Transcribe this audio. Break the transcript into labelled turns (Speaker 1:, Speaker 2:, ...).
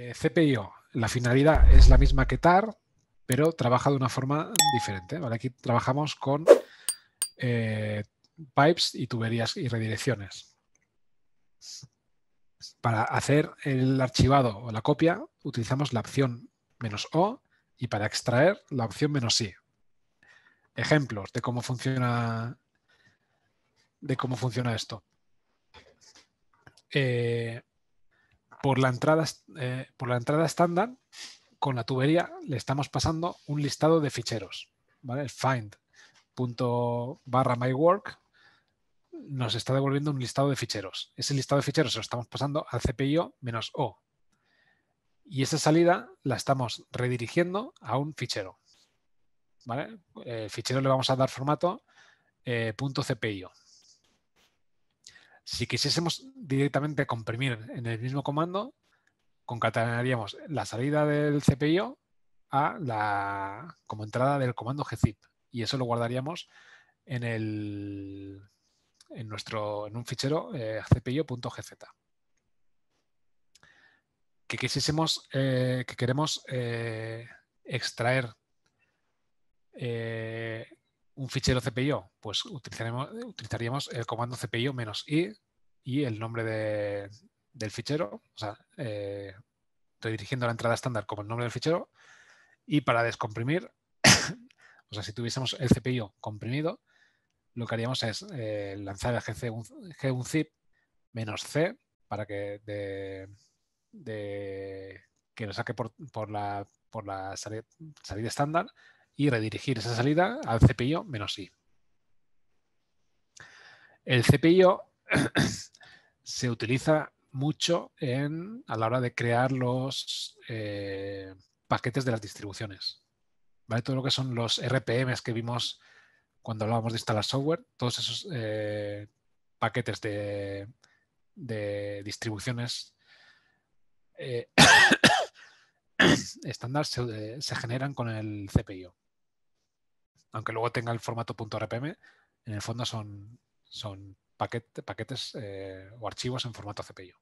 Speaker 1: Eh, CPIO, la finalidad es la misma que TAR, pero trabaja de una forma diferente. Aquí trabajamos con eh, pipes y tuberías y redirecciones. Para hacer el archivado o la copia utilizamos la opción menos "-o", y para extraer la opción menos "-i". Ejemplos de cómo funciona de cómo funciona esto. Eh, por la entrada, eh, por la entrada estándar, con la tubería, le estamos pasando un listado de ficheros. ¿vale? El find my work nos está devolviendo un listado de ficheros. Ese listado de ficheros lo estamos pasando al CPIO menos O. Y esa salida la estamos redirigiendo a un fichero. El eh, fichero le vamos a dar formato .cpio. Eh, si quisiésemos directamente comprimir en el mismo comando, concatenaríamos la salida del CPIO a la, como entrada del comando gzip y eso lo guardaríamos en, el, en, nuestro, en un fichero eh, cpio.gz. Que quisiésemos, eh, que queremos eh, extraer un fichero CPIO, pues utilizaremos, eh, utilizaríamos el comando CPIO menos i y el nombre del fichero, o sea, eh, estoy dirigiendo la entrada estándar como el nombre del fichero. Y para descomprimir, o sea, si tuviésemos el CPIO comprimido, lo que haríamos es eh, lanzar el G1zip menos C para que, que lo saque por, la, la salida estándar y redirigir esa salida al cpio menos i. El cpio se utiliza mucho en, a la hora de crear los eh, paquetes de las distribuciones. Todo lo que son los RPMs que vimos cuando hablábamos de instalar software, todos esos eh, paquetes de, distribuciones eh, estándar se, se generan con el CPIO aunque luego tenga el formato .rpm, en el fondo son, paquetes eh, o archivos en formato CPU.